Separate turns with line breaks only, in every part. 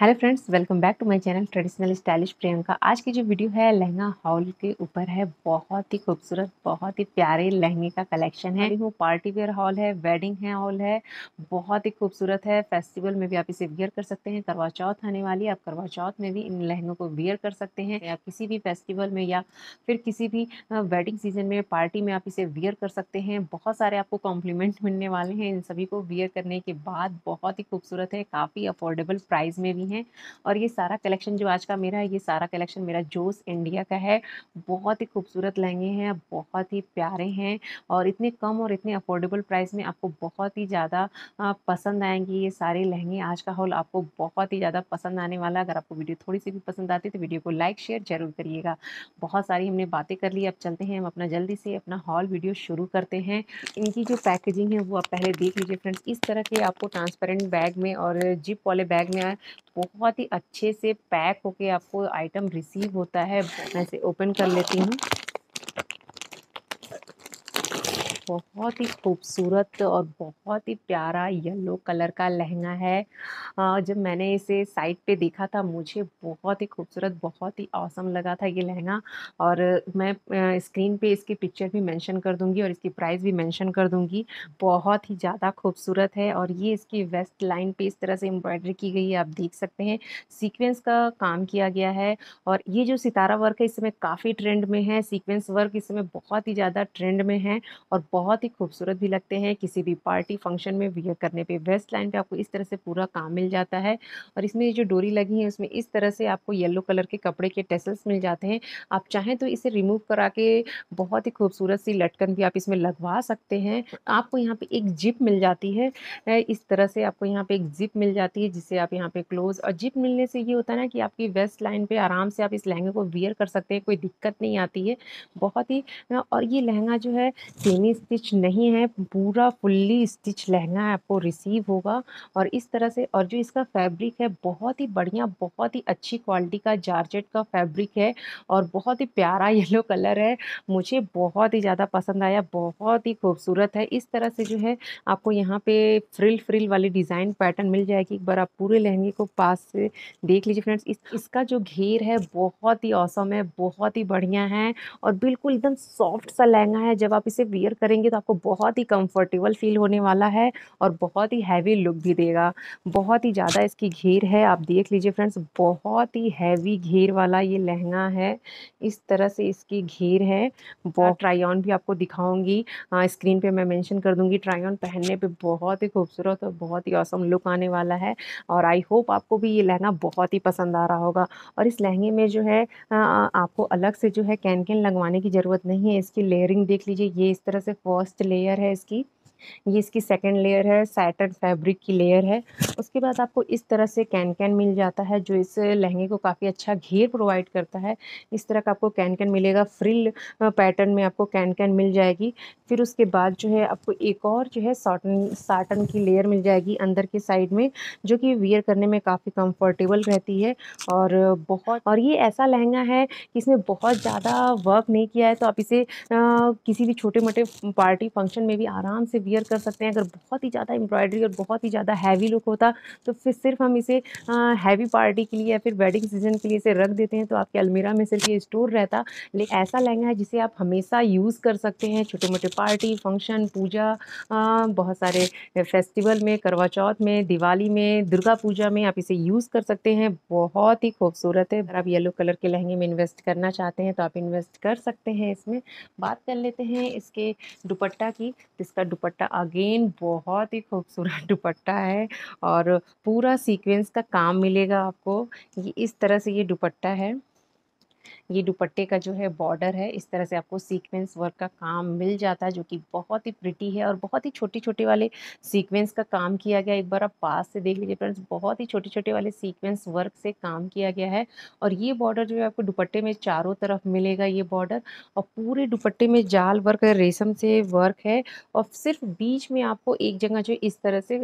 Hello friends welcome back to my channel traditional stylish Priyanka आज की जो वीडियो है लहंगा हॉल के ऊपर है बहुत ही खूबसूरत बहुत ही प्यारे लहंगे का कलेक्शन है वो पार्टी वेयर हॉल है वेडिंग है हॉल है बहुत ही खूबसूरत है फेस्टिवल में भी आप इसे वियर कर सकते हैं करवा चौथ आने वाली आप करवा चौथ में भी इन लहंगों को वियर कर सकते हैं या किसी भी फेस्टिवल में या फिर किसी भी वेडिंग सीजन में पार्टी में आप इसे वियर कर सकते हैं बहुत सारे आपको कॉम्प्लीमेंट मिलने वाले हैं इन सभी को वियर करने के बाद बहुत ही खूबसूरत है काफ़ी अफोर्डेबल प्राइस में भी हैं और ये सारा कलेक्शन जो आज का मेरा है ये सारा कलेक्शन मेरा जोस इंडिया का है बहुत ही खूबसूरत लहंगे हैं बहुत ही प्यारे हैं और इतने कम और इतने अफोर्डेबल प्राइस में आपको बहुत ही ज़्यादा पसंद आएंगे ये सारे लहंगे आज का हॉल आपको बहुत ही ज़्यादा पसंद आने वाला अगर आपको वीडियो थोड़ी सी भी पसंद आती तो वीडियो को लाइक शेयर जरूर करिएगा बहुत सारी हमने बातें कर ली अब चलते हैं हम अपना जल्दी से अपना हॉल वीडियो शुरू करते हैं इनकी जो पैकेजिंग है वो आप पहले देख लीजिए फ्रेंड्स इस तरह के आपको ट्रांसपेरेंट बैग में और जिप वाले बैग में बहुत ही अच्छे से पैक होके आपको आइटम रिसीव होता है मैं इसे ओपन कर लेती हूँ बहुत ही खूबसूरत और बहुत ही प्यारा येलो कलर का लहंगा है जब मैंने इसे साइट पे देखा था मुझे बहुत ही खूबसूरत बहुत ही औसम लगा था ये लहंगा और मैं स्क्रीन पे इसकी पिक्चर भी मेंशन कर दूँगी और इसकी प्राइस भी मेंशन कर दूँगी बहुत ही ज़्यादा खूबसूरत है और ये इसकी वेस्ट लाइन पर इस तरह से एम्ब्रॉयडरी की गई है आप देख सकते हैं सीक्वेंस का काम किया गया है और ये जो सितारा वर्क है इस समय काफ़ी ट्रेंड में है सीक्वेंस वर्क इस समय बहुत ही ज़्यादा ट्रेंड में है और बहुत ही खूबसूरत भी लगते हैं किसी भी पार्टी फंक्शन में वियर करने पे वेस्ट लाइन पे आपको इस तरह से पूरा काम मिल जाता है और इसमें जो डोरी लगी है उसमें इस तरह से आपको येलो कलर के कपड़े के टेसल्स मिल जाते हैं आप चाहें तो इसे रिमूव करा के बहुत ही खूबसूरत सी लटकन भी आप इसमें लगवा सकते हैं आपको यहाँ पर एक जिप मिल जाती है इस तरह से आपको यहाँ पर एक जिप मिल जाती है जिससे आप यहाँ पर क्लोज और जिप मिलने से ये होता है ना कि आपकी वेस्ट लाइन पर आराम से आप इस लहंगे को वियर कर सकते हैं कोई दिक्कत नहीं आती है बहुत ही और ये लहंगा जो है सेमी स्टिच नहीं है पूरा फुल्ली स्टिच लहंगा आपको रिसीव होगा और इस तरह से और जो इसका फैब्रिक है बहुत ही बढ़िया बहुत ही अच्छी क्वालिटी का जारजेट का फैब्रिक है और बहुत ही प्यारा येलो कलर है मुझे बहुत ही ज़्यादा पसंद आया बहुत ही खूबसूरत है इस तरह से जो है आपको यहाँ पे फ्रिल फ्रिल वाली डिज़ाइन पैटर्न मिल जाएगी एक बार आप पूरे लहंगे को पास से देख लीजिए फ्रेंड्स इस, इसका जो घेर है बहुत ही औसम है बहुत ही बढ़िया है और बिल्कुल एकदम सॉफ्ट सा लहंगा है जब आप इसे वेयर करेंगे करेंगे तो आपको बहुत ही कंफर्टेबल फील होने वाला है और बहुत ही हैवी लुक भी देगा बहुत ही ज़्यादा इसकी घेर है आप देख लीजिए फ्रेंड्स बहुत ही हैवी घेर वाला ये लहंगा है इस तरह से इसकी घेर है बहुत ट्राई अच्छा। ऑन भी आपको दिखाऊंगी स्क्रीन हाँ, पे मैं मेंशन कर दूंगी ट्राई ऑन पहनने पे बहुत ही खूबसूरत और बहुत ही औसम लुक आने वाला है और आई होप आपको भी ये लहंगा बहुत ही पसंद आ रहा होगा और इस लहंगे में जो है आपको अलग से जो है कैन लगवाने की ज़रूरत नहीं है इसकी लेयरिंग देख लीजिए ये इस तरह से फर्स्ट लेयर है इसकी ये इसकी सेकेंड लेयर है सैटन फैब्रिक की लेयर है उसके बाद आपको इस तरह से कैन कैन मिल जाता है जो इस लहंगे को काफ़ी अच्छा घेर प्रोवाइड करता है इस तरह का आपको कैन कैन मिलेगा फ्रिल पैटर्न में आपको कैन कैन मिल जाएगी फिर उसके बाद जो है आपको एक और जो है साटन साटन की लेयर मिल जाएगी अंदर के साइड में जो कि वियर करने में काफ़ी कम्फर्टेबल रहती है और बहुत और ये ऐसा लहंगा है कि इसमें बहुत ज़्यादा वर्क नहीं किया है तो आप इसे आ, किसी भी छोटे मोटे पार्टी फंक्शन में भी आराम से वियर कर सकते हैं अगर बहुत ही ज़्यादा एम्ब्रॉयडरी और बहुत ही ज़्यादा हैवी लुक होता तो फिर सिर्फ हम इसे हैवी पार्टी के लिए या फिर वेडिंग सीजन के लिए इसे रख देते हैं तो आपके अलमीरा में सिर्फ ये स्टोर रहता लेकिन ऐसा लहंगा है जिसे आप हमेशा यूज़ कर सकते हैं छोटे मोटे पार्टी फंक्शन पूजा बहुत सारे फेस्टिवल में करवा चौथ में दिवाली में दुर्गा पूजा में आप इसे यूज़ कर सकते हैं बहुत ही खूबसूरत है अगर आप येलो कलर के लहंगे में इन्वेस्ट करना चाहते हैं तो आप इन्वेस्ट कर सकते हैं इसमें बात कर लेते हैं इसके दुपट्टा की इसका दुपट्टा दुपट्टा अगेन बहुत ही खूबसूरत दुपट्टा है और पूरा सीक्वेंस का काम मिलेगा आपको ये इस तरह से ये दुपट्टा है ये दुपट्टे का जो है बॉर्डर है इस तरह से आपको सीक्वेंस वर्क का काम मिल जाता है जो कि बहुत ही प्रिटी है और बहुत ही छोटे छोटे वाले सीक्वेंस का काम किया गया एक बार आप पास से देख लीजिए फ्रेंड्स बहुत ही छोटे छोटे वाले सीक्वेंस वर्क से काम किया गया है और ये बॉर्डर जो है आपको दुपट्टे में चारों तरफ मिलेगा ये बॉर्डर और पूरे दुपट्टे में जाल वर्क है रेशम से वर्क है और सिर्फ बीच में आपको एक जगह जो इस तरह से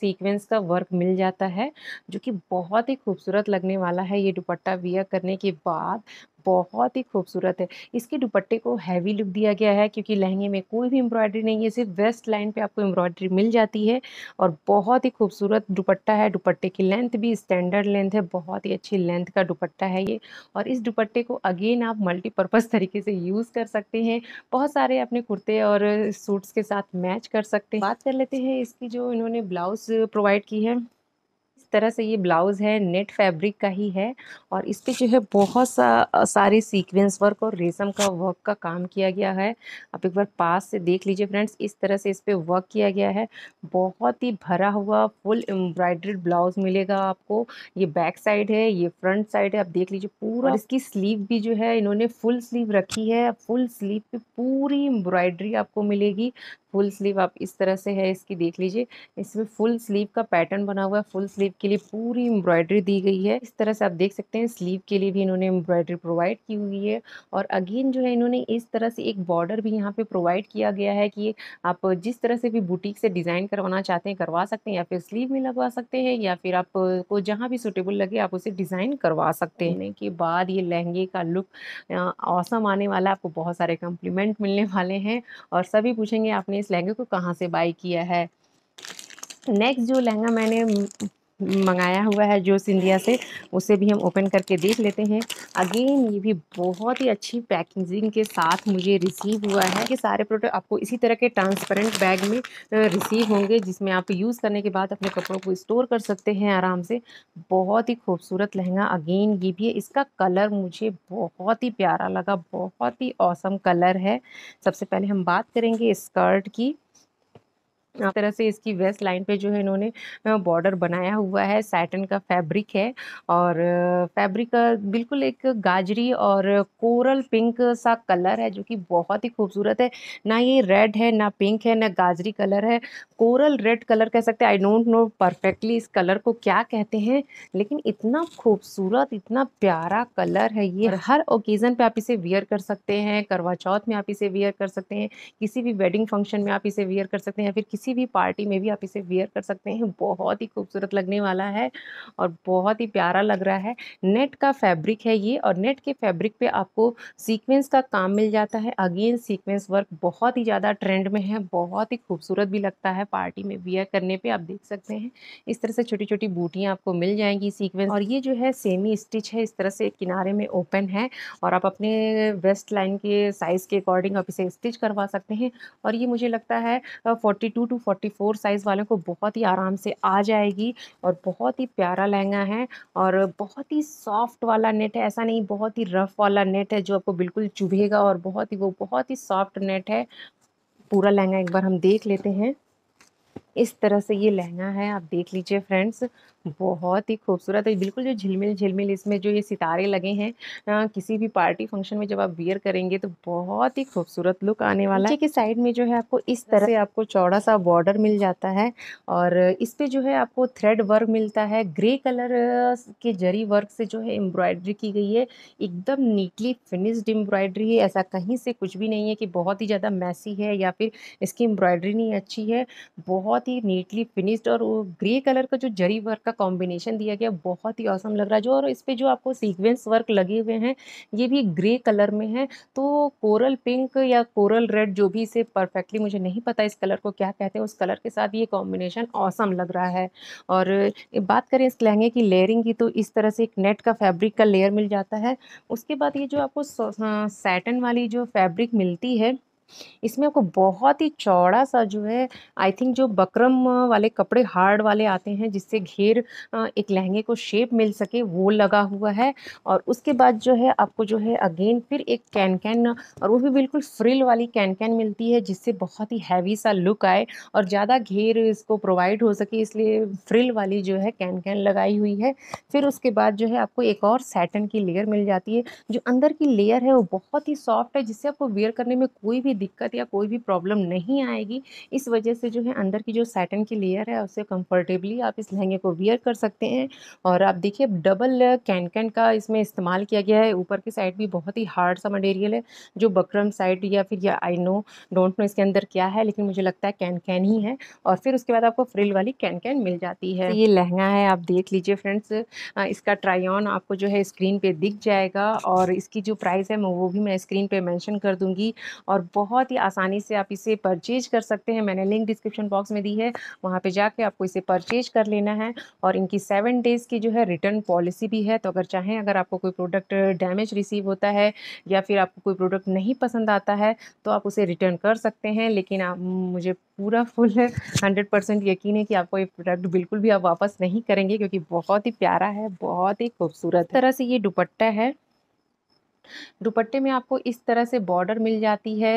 सीक्वेंस का वर्क मिल जाता है जो कि बहुत ही खूबसूरत लगने वाला है ये दुपट्टा वियर करने के बाद बहुत ही खूबसूरत है इसके दुपट्टे को हैवी लुक दिया गया है क्योंकि लहंगे में कोई भी एम्ब्रॉयडरी नहीं है सिर्फ वेस्ट लाइन पे आपको एम्ब्रॉयडरी मिल जाती है और बहुत ही खूबसूरत दुपट्टा है दुपट्टे की लेंथ भी स्टैंडर्ड लेंथ है बहुत ही अच्छी लेंथ का दुपट्टा है ये और इस दुपट्टे को अगेन आप मल्टीपर्पज़ तरीके से यूज़ कर सकते हैं बहुत सारे अपने कुर्ते और सूट्स के साथ मैच कर सकते हैं बात कर लेते हैं इसकी जो इन्होंने ब्लाउज़ प्रोवाइड की है तरह से ये ब्लाउज़ है नेट फैब्रिक का ही है और इस पर जो है बहुत सा सारे सीक्वेंस वर्क और रेशम का वर्क का काम किया गया है आप एक बार पास से देख लीजिए फ्रेंड्स इस तरह से इस पर वर्क किया गया है बहुत ही भरा हुआ फुल एम्ब्रॉयड्रेड ब्लाउज़ मिलेगा आपको ये बैक साइड है ये फ्रंट साइड है आप देख लीजिए पूरा इसकी स्लीव भी जो है इन्होंने फुल स्लीव रखी है फुल स्लीव पे पूरी एम्ब्रॉयड्री आपको मिलेगी फुल स्लीव आप इस तरह से है इसकी देख लीजिए इसमें फुल स्लीव का पैटर्न बना हुआ है फुल स्लीव के लिए पूरी एम्ब्रॉयडरी दी गई है इस तरह से आप देख सकते हैं स्लीव के लिए भी इन्होंने एम्ब्रॉयडरी प्रोवाइड की हुई है और अगेन जो है इन्होंने इस तरह से एक बॉर्डर भी यहाँ पे प्रोवाइड किया गया है कि आप जिस तरह से भी बुटीक से डिज़ाइन करवाना चाहते हैं करवा सकते हैं या फिर स्लीव में लगवा सकते हैं या फिर आपको जहाँ भी सुटेबल लगे आप उसे डिज़ाइन करवा सकते हैं के बाद ये लहंगे का लुक औसम आने वाला आपको बहुत सारे कॉम्प्लीमेंट मिलने वाले हैं और सभी पूछेंगे आपने इस लहंगे को कहाँ से बाई किया है नेक्स्ट जो लहंगा मैंने मंगाया हुआ है जो सिंधिया से उसे भी हम ओपन करके देख लेते हैं अगेन ये भी बहुत ही अच्छी पैकेजिंग के साथ मुझे रिसीव हुआ है कि सारे प्रोडक्ट आपको इसी तरह के ट्रांसपेरेंट बैग में रिसीव होंगे जिसमें आप यूज़ करने के बाद अपने कपड़ों को स्टोर कर सकते हैं आराम से बहुत ही खूबसूरत लहंगा अगेन ये भी है इसका कलर मुझे बहुत ही प्यारा लगा बहुत ही औसम कलर है सबसे पहले हम बात करेंगे स्कर्ट की हाँ। तरह से इसकी वेस्ट लाइन पे जो है इन्होंने बॉर्डर बनाया हुआ है सैटन का फैब्रिक है और फैब्रिक का बिल्कुल एक गाजरी और कोरल पिंक सा कलर है जो कि बहुत ही खूबसूरत है ना ये रेड है ना पिंक है ना गाजरी कलर है कोरल रेड कलर कह सकते हैं आई डोंट नो परफेक्टली इस कलर को क्या कहते हैं लेकिन इतना खूबसूरत इतना प्यारा कलर है ये हाँ। हर ओकेज़न पे आप इसे वियर कर सकते हैं करवा चौथ में आप इसे वियर कर सकते हैं किसी भी वेडिंग फंक्शन में आप इसे वियर कर सकते हैं या फिर किसी किसी भी पार्टी में भी आप इसे वेयर कर सकते हैं बहुत ही खूबसूरत लगने वाला है और बहुत ही प्यारा लग रहा है नेट का फैब्रिक है ये और नेट के फैब्रिक पे आपको सीक्वेंस का काम मिल जाता है अगेन सीक्वेंस वर्क बहुत ही ज़्यादा ट्रेंड में है बहुत ही खूबसूरत भी लगता है पार्टी में वियर करने पर आप देख सकते हैं इस तरह से छोटी छोटी बूटियाँ आपको मिल जाएंगी सीक्वेंस और ये जो है सेमी स्टिच है इस तरह से किनारे में ओपन है और आप अपने वेस्ट लाइन के साइज़ के अकॉर्डिंग आप इसे स्टिच करवा सकते हैं और ये मुझे लगता है फोर्टी टू टू 44 साइज़ वाले को बहुत ही आराम से आ जाएगी और बहुत ही प्यारा लहंगा है और बहुत ही सॉफ्ट वाला नेट है ऐसा नहीं बहुत ही रफ़ वाला नेट है जो आपको बिल्कुल चुभेगा और बहुत ही वो बहुत ही सॉफ्ट नेट है पूरा लहंगा एक बार हम देख लेते हैं इस तरह से ये लहंगा है आप देख लीजिए फ्रेंड्स बहुत ही खूबसूरत है बिल्कुल जो झिलमिल झिलमिल इसमें जो ये सितारे लगे हैं किसी भी पार्टी फंक्शन में जब आप वियर करेंगे तो बहुत ही खूबसूरत लुक आने वाला है साइड में जो है आपको इस तरह से आपको चौड़ा सा बॉर्डर मिल जाता है और इस पर जो है आपको थ्रेड वर्क मिलता है ग्रे कलर के जरी वर्क से जो है एम्ब्रॉयडरी की गई है एकदम नीटली फिनिश्ड एम्ब्रॉयडरी है ऐसा कहीं से कुछ भी नहीं है कि बहुत ही ज़्यादा मैसी है या फिर इसकी एम्ब्रॉयडरी नहीं अच्छी है बहुत ही नीटली फिनिश्ड और ग्रे कलर का जो जरी वर्क का कॉम्बिनेशन दिया गया बहुत ही औसम लग रहा है जो और इस पर जो आपको सीक्वेंस वर्क लगे हुए हैं ये भी ग्रे कलर में है तो कोरल पिंक या कोरल रेड जो भी इसे परफेक्टली मुझे नहीं पता इस कलर को क्या कहते हैं उस कलर के साथ ये कॉम्बिनेशन औसम लग रहा है और बात करें इस लहंगे की लेयरिंग की तो इस तरह से एक नेट का फैब्रिक का लेयर मिल जाता है उसके बाद ये जो आपको सैटन हाँ, वाली जो फैब्रिक मिलती है इसमें आपको बहुत ही चौड़ा सा जो है आई थिंक जो बकरम वाले कपड़े हार्ड वाले आते हैं जिससे घेर एक लहंगे को शेप मिल सके वो लगा हुआ है और उसके बाद जो है आपको जो है अगेन फिर एक कैन कैन और वो भी बिल्कुल फ्रिल वाली कैन कैन मिलती है जिससे बहुत ही हैवी सा लुक आए और ज़्यादा घेर इसको प्रोवाइड हो सके इसलिए फ्रिल वाली जो है कैन कैन लगाई हुई है फिर उसके बाद जो है आपको एक और सैटन की लेयर मिल जाती है जो अंदर की लेयर है वो बहुत ही सॉफ्ट है जिससे आपको वेयर करने में कोई भी दिक्कत या कोई भी प्रॉब्लम नहीं आएगी इस वजह से जो है अंदर की जो सैटन की लेयर है उसे कंफर्टेबली आप इस लहंगे को वियर कर सकते हैं और आप देखिए डबल कैन कैन का इसमें इस्तेमाल किया गया है ऊपर की साइड भी बहुत ही हार्ड सा मटेरियल है जो बकरम साइड या फिर या आई नो डोंट नो इसके अंदर क्या है लेकिन मुझे लगता है कैनकैन ही है और फिर उसके बाद आपको फ्रिल वाली कैनकैन मिल जाती है ये लहंगा है आप देख लीजिए फ्रेंड्स इसका ट्राई ऑन आपको जो है स्क्रीन पर दिख जाएगा और इसकी जो प्राइस है वो भी मैं स्क्रीन पर मैंशन कर दूँगी और बहुत बहुत ही आसानी से आप इसे परचेज कर सकते हैं मैंने लिंक डिस्क्रिप्शन बॉक्स में दी है वहाँ पर जाके आपको इसे परचेज कर लेना है और इनकी सेवन डेज़ की जो है रिटर्न पॉलिसी भी है तो अगर चाहें अगर आपको कोई प्रोडक्ट डैमेज रिसीव होता है या फिर आपको कोई प्रोडक्ट नहीं पसंद आता है तो आप उसे रिटर्न कर सकते हैं लेकिन आप मुझे पूरा फुल हंड्रेड परसेंट यकीन है कि आपको ये प्रोडक्ट बिल्कुल भी आप वापस नहीं करेंगे क्योंकि बहुत ही प्यारा है बहुत ही खूबसूरत तरह से ये दुपट्टा है दुपट्टे में आपको इस तरह से बॉर्डर मिल जाती है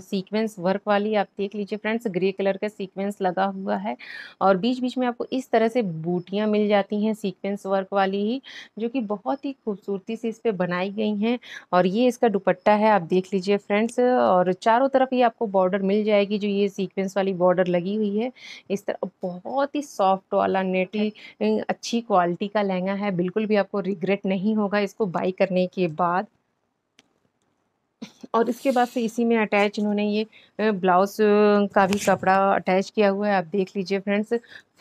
सीक्वेंस वर्क वाली आप देख लीजिए फ्रेंड्स ग्रे कलर का सीक्वेंस लगा हुआ है और बीच बीच में आपको इस तरह से बूटियाँ मिल जाती हैं सीक्वेंस वर्क वाली ही जो कि बहुत ही खूबसूरती से इस पर बनाई गई हैं और ये इसका दुपट्टा है आप देख लीजिए फ्रेंड्स और चारों तरफ ये आपको बॉर्डर मिल जाएगी जो ये सीक्वेंस वाली बॉर्डर लगी हुई है इस तरह बहुत ही सॉफ्ट वाला नेटली अच्छा। अच्छी क्वालिटी का लहंगा है बिल्कुल भी आपको रिग्रेट नहीं होगा इसको बाई करने के बाद और इसके बाद से इसी में अटैच इन्होंने ये ब्लाउज़ का भी कपड़ा अटैच किया हुआ है आप देख लीजिए फ्रेंड्स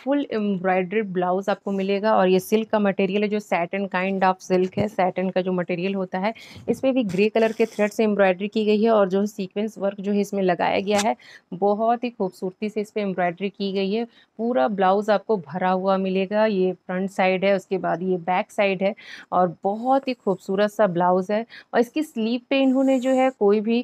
फुल एम्ब्रॉयड्रेड ब्लाउज़ आपको मिलेगा और ये सिल्क का मटेरियल है जो सैटन काइंड ऑफ सिल्क है सैटन का जो मटेरियल होता है इसमें भी ग्रे कलर के थ्रेड से एम्ब्रॉयड्री की गई है और जो सीक्वेंस वर्क जो है इसमें लगाया गया है बहुत ही खूबसूरती से इस पर एम्ब्रॉयड्री की गई है पूरा ब्लाउज़ आपको भरा हुआ मिलेगा ये फ्रंट साइड है उसके बाद ये बैक साइड है और बहुत ही खूबसूरत सा ब्लाउज़ है और इसकी स्लीव पे इन्होंने जो है कोई भी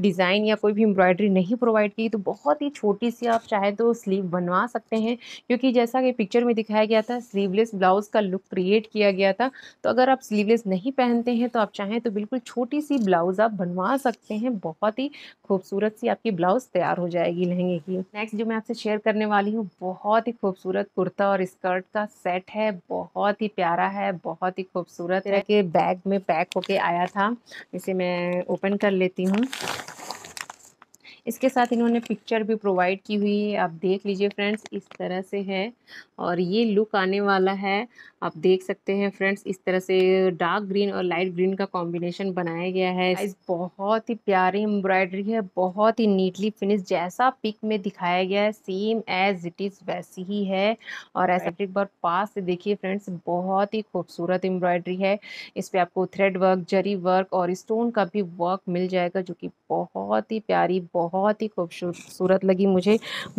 डिज़ाइन या कोई भी एम्ब्रॉयड्री नहीं प्रोवाइड की तो बहुत ही छोटी सी आप चाहे तो स्लीव बनवा सकते हैं क्योंकि जैसा कि पिक्चर में दिखाया गया था स्लीवलेस ब्लाउज़ का लुक क्रिएट किया गया था तो अगर आप स्लीवलेस नहीं पहनते हैं तो आप चाहें तो बिल्कुल छोटी सी ब्लाउज़ आप बनवा सकते हैं बहुत ही खूबसूरत सी आपकी ब्लाउज़ तैयार हो जाएगी लहंगे की नेक्स्ट जो मैं आपसे शेयर करने वाली हूँ बहुत ही खूबसूरत कुर्ता और स्कर्ट का सेट है बहुत ही प्यारा है बहुत ही खूबसूरत है कि बैग में पैक होके आया था इसे मैं ओपन कर लेती हूँ इसके साथ इन्होंने पिक्चर भी प्रोवाइड की हुई है आप देख लीजिए फ्रेंड्स इस तरह से है और ये लुक आने वाला है आप देख सकते हैं फ्रेंड्स इस तरह से डार्क ग्रीन और लाइट ग्रीन का कॉम्बिनेशन बनाया गया है इस बहुत ही प्यारी एम्ब्रॉयडरी है बहुत ही नीटली फिनिश जैसा पिक में दिखाया गया है सेम एज इट इज़ वैसी ही है और ऐसा एक बार पास से देखिए फ्रेंड्स बहुत ही खूबसूरत एम्ब्रॉयडरी है इस पर आपको थ्रेड वर्क जरी वर्क और स्टोन का भी वर्क मिल जाएगा जो कि बहुत ही प्यारी बहुत बहुत ही खूबसूरत लगी मुझे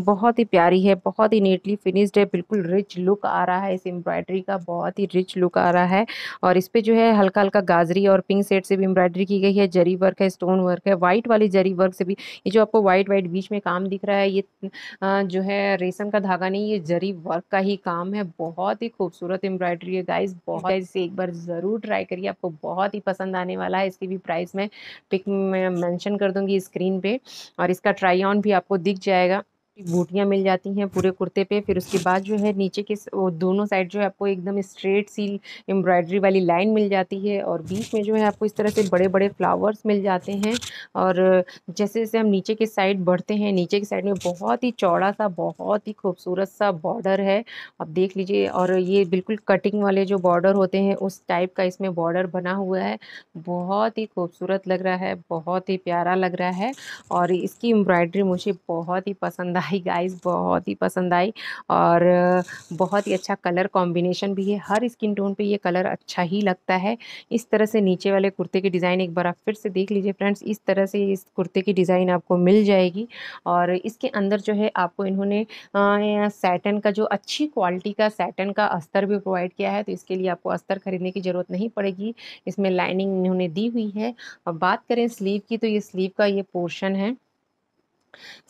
बहुत ही प्यारी है बहुत ही नीटली फिनिश्ड है बिल्कुल रिच लुक आ रहा है इस एम्ब्रॉयडरी का बहुत ही रिच लुक आ रहा है और इस पर जो है हल्का हल्का गाजरी और पिंक सेट से भी एम्ब्रॉयडरी की गई है जरी वर्क है स्टोन वर्क है वाइट वाली जरी वर्क से भी ये जो आपको वाइट वाइट बीच में काम दिख रहा है ये जो है रेशम का धागा नहीं ये जरी वर्क का ही काम है बहुत ही खूबसूरत एम्ब्रॉयडरी है गाइज बहुत इसे एक बार ज़रूर ट्राई करिए आपको बहुत ही पसंद आने वाला है इसकी भी प्राइस मैं पिक में मेंशन कर दूंगी स्क्रीन पे और और इसका ट्राई ऑन भी आपको दिख जाएगा बूटियाँ मिल जाती हैं पूरे कुर्ते पे फिर उसके बाद जो है नीचे के वो दोनों साइड जो है आपको एकदम स्ट्रेट सी एम्ब्रॉयडरी वाली लाइन मिल जाती है और बीच में जो है आपको इस तरह से बड़े बड़े फ्लावर्स मिल जाते हैं और जैसे जैसे हम नीचे के साइड बढ़ते हैं नीचे के साइड में बहुत ही चौड़ा सा बहुत ही खूबसूरत सा बॉर्डर है आप देख लीजिए और ये बिल्कुल कटिंग वाले जो बॉर्डर होते हैं उस टाइप का इसमें बॉर्डर बना हुआ है बहुत ही खूबसूरत लग रहा है बहुत ही प्यारा लग रहा है और इसकी एम्ब्रॉयडरी मुझे बहुत ही पसंद आ आई गाइस बहुत ही पसंद आई और बहुत ही अच्छा कलर कॉम्बिनेशन भी है हर स्किन टोन पे ये कलर अच्छा ही लगता है इस तरह से नीचे वाले कुर्ते की डिज़ाइन एक बार आप फिर से देख लीजिए फ्रेंड्स इस तरह से इस कुर्ते की डिज़ाइन आपको मिल जाएगी और इसके अंदर जो है आपको इन्होंने सैटन का जो अच्छी क्वालिटी का सैटन का अस्तर भी प्रोवाइड किया है तो इसके लिए आपको अस्तर खरीदने की ज़रूरत नहीं पड़ेगी इसमें लाइनिंग इन्होंने दी हुई है और बात करें स्लीव की तो ये स्लीव का ये पोर्शन है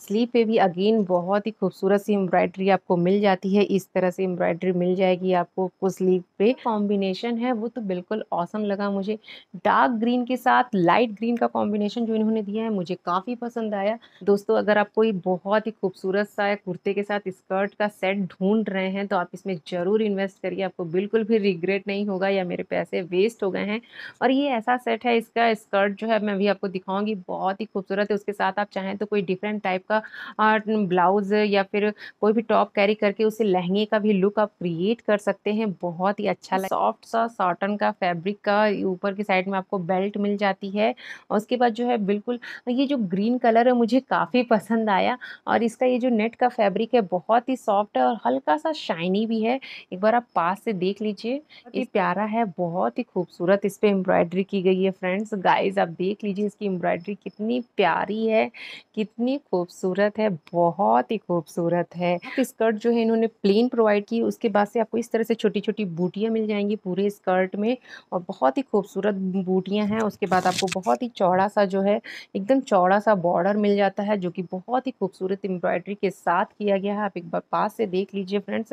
स्लीव पे भी अगेन बहुत ही खूबसूरत सी एम्ब्रॉयडरी आपको मिल जाती है इस तरह से एम्ब्रॉयडरी मिल जाएगी आपको आपको स्लीव पे कॉम्बिनेशन है वो तो बिल्कुल औसम लगा मुझे डार्क ग्रीन के साथ लाइट ग्रीन का कॉम्बिनेशन जो इन्होंने दिया है मुझे काफ़ी पसंद आया दोस्तों अगर आप कोई बहुत ही खूबसूरत सा कुर्ते के साथ स्कर्ट का सेट ढूंढ रहे हैं तो आप इसमें ज़रूर इन्वेस्ट करिए आपको बिल्कुल भी रिग्रेट नहीं होगा या मेरे पैसे वेस्ट हो गए हैं और ये ऐसा सेट है इसका स्कर्ट जो है मैं भी आपको दिखाऊंगी बहुत ही खूबसूरत है उसके साथ आप चाहें तो कोई डिफरेंट डिफरेंट टाइप का ब्लाउज़ या फिर कोई भी टॉप कैरी करके उसे लहंगे का भी लुक आप क्रिएट कर सकते हैं बहुत ही अच्छा सॉफ्ट सा साटन का फैब्रिक का ऊपर की साइड में आपको बेल्ट मिल जाती है और उसके बाद जो है बिल्कुल ये जो ग्रीन कलर है मुझे काफ़ी पसंद आया और इसका ये जो नेट का फैब्रिक है बहुत ही सॉफ्ट है और हल्का सा शाइनी भी है एक बार आप पास से देख लीजिए ये प्यारा है बहुत ही खूबसूरत इस पर एम्ब्रॉयडरी की गई है फ्रेंड्स गाइज आप देख लीजिए इसकी एम्ब्रॉयडरी कितनी प्यारी है कितनी खूबसूरत है बहुत ही खूबसूरत है स्कर्ट जो है इन्होंने प्लेन प्रोवाइड की उसके बाद से आपको इस तरह से छोटी छोटी बूटियाँ मिल जाएंगी पूरे स्कर्ट में और बहुत ही खूबसूरत बूटियाँ हैं उसके बाद आपको बहुत ही चौड़ा सा जो है एकदम चौड़ा सा बॉर्डर मिल जाता है जो कि बहुत ही खूबसूरत एम्ब्रॉयडरी के साथ किया गया है आप एक बार पास से देख लीजिए फ्रेंड्स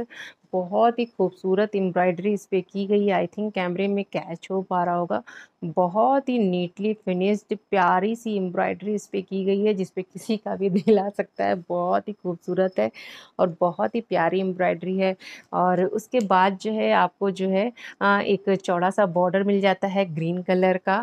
बहुत ही खूबसूरत एम्ब्रॉयडरी इस पर की गई है आई थिंक कैमरे में कैच हो पा रहा होगा बहुत ही नीटली फिनिश्ड प्यारी सी एम्ब्रॉयडरी इस पर की गई है जिसपे किसी का भी दिला सकता है बहुत ही खूबसूरत है और बहुत ही प्यारी एम्ब्रॉयडरी है और उसके बाद जो है आपको जो है एक चौड़ा सा बॉर्डर मिल जाता है ग्रीन कलर का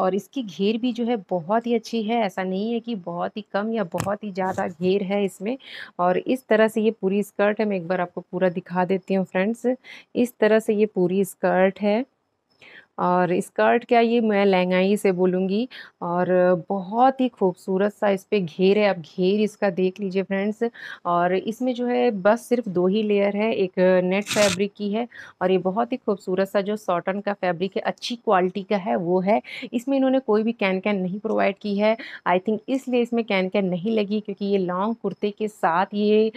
और इसकी घेर भी जो है बहुत ही अच्छी है ऐसा नहीं है कि बहुत ही कम या बहुत ही ज़्यादा घेर है इसमें और इस तरह से ये पूरी स्कर्ट है मैं एक बार आपको पूरा दिखा देती हूँ फ्रेंड्स इस तरह से ये पूरी स्कर्ट है और स्कर्ट क्या ये मैं लहंगाई से बोलूँगी और बहुत ही खूबसूरत सा इस पर घेर है आप घेर इसका देख लीजिए फ्रेंड्स और इसमें जो है बस सिर्फ दो ही लेयर है एक नेट फैब्रिक की है और ये बहुत ही खूबसूरत सा जो सॉटन का फैब्रिक है अच्छी क्वालिटी का है वो है इसमें इन्होंने कोई भी कैन कैन नहीं प्रोवाइड की है आई थिंक इसलिए इसमें कैन कैन नहीं लगी क्योंकि ये लॉन्ग कुर्ते के साथ ये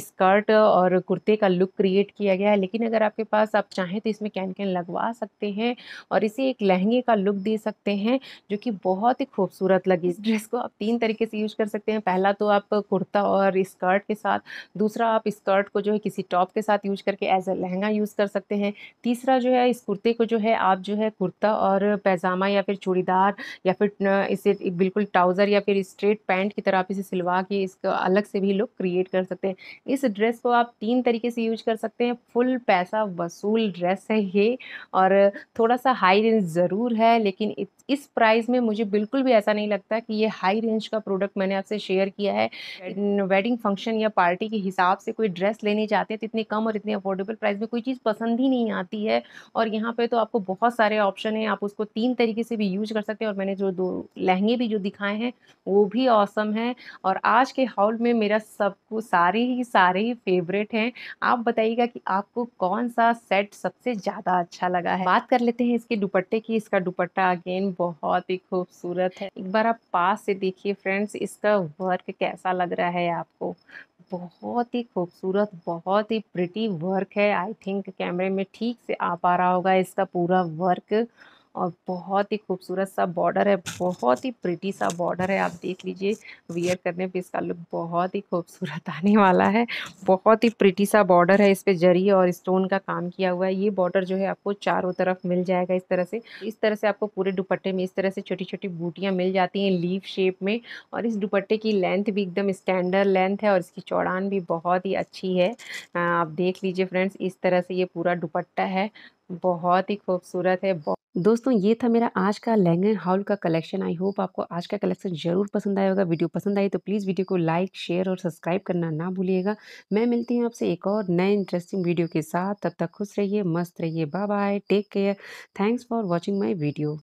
स्कर्ट और कुर्ते का लुक क्रिएट किया गया है लेकिन अगर आपके पास आप चाहें तो इसमें कैन कैन लगवा सकते हैं और इसे एक लहंगे का लुक दे सकते हैं जो कि बहुत ही खूबसूरत लगी इस ड्रेस को आप तीन तरीके से यूज कर सकते हैं पहला तो आप कुर्ता और स्कर्ट के साथ दूसरा आप स्कर्ट को जो है किसी टॉप के साथ यूज करके एज अ लहंगा यूज़ कर सकते हैं तीसरा जो है इस कुर्ते को जो है आप जो है कुर्ता और पैजामा या फिर चूड़ीदार या फिर इसे बिल्कुल ट्राउज़र या फिर स्ट्रेट पैंट की तरह आप इसे सिलवा के इसका अलग से भी लुक क्रिएट कर सकते हैं इस ड्रेस को आप तीन तरीके से यूज कर सकते हैं फुल पैसा वसूल ड्रेस है ये और थोड़ा सा हाई रेंज ज़रूर है लेकिन इस प्राइस में मुझे बिल्कुल भी ऐसा नहीं लगता कि ये हाई रेंज का प्रोडक्ट मैंने आपसे शेयर किया है वेडिंग फंक्शन या पार्टी के हिसाब से कोई ड्रेस लेने जाते हैं तो इतने कम और इतने अफोर्डेबल प्राइस में कोई चीज़ पसंद ही नहीं आती है और यहाँ पे तो आपको बहुत सारे ऑप्शन हैं आप उसको तीन तरीके से भी यूज कर सकते हैं और मैंने जो दो लहंगे भी जो दिखाए हैं वो भी औसम है और आज के हॉल में मेरा सबको सारे ही सारे ही फेवरेट हैं आप बताइएगा कि आपको कौन सा सेट सबसे ज़्यादा अच्छा लगा है बात कर लेते हैं हैं इसके दुपट्टे की इसका दुपट्टा अगेन बहुत ही खूबसूरत है एक बार आप पास से देखिए फ्रेंड्स इसका वर्क कैसा लग रहा है आपको बहुत ही खूबसूरत बहुत ही प्रिटी वर्क है आई थिंक कैमरे में ठीक से आ पा रहा होगा इसका पूरा वर्क और बहुत ही खूबसूरत सा बॉर्डर है बहुत ही प्रिटी सा बॉर्डर है आप देख लीजिए वियर करने पे इसका लुक बहुत ही खूबसूरत आने वाला है बहुत ही प्रिटी सा बॉर्डर है इस पर जरी और स्टोन का काम किया हुआ है ये बॉर्डर जो है आपको चारों तरफ मिल जाएगा इस तरह से इस तरह से आपको पूरे दुपट्टे में इस तरह से छोटी छोटी बूटियाँ मिल जाती हैं लीव शेप में और इस दुपट्टे की लेंथ भी एकदम स्टैंडर्ड लेंथ है और इसकी चौड़ान भी बहुत ही अच्छी है आप देख लीजिए फ्रेंड्स इस तरह से ये पूरा दुपट्टा है बहुत ही खूबसूरत है दोस्तों ये था मेरा आज का लहंगे हाउल का कलेक्शन आई होप आपको आज का कलेक्शन जरूर पसंद आया होगा वीडियो पसंद आई तो प्लीज़ वीडियो को लाइक शेयर और सब्सक्राइब करना ना भूलिएगा मैं मिलती हूँ आपसे एक और नए इंटरेस्टिंग वीडियो के साथ तब तक खुश रहिए मस्त रहिए bye bye take care thanks for watching my video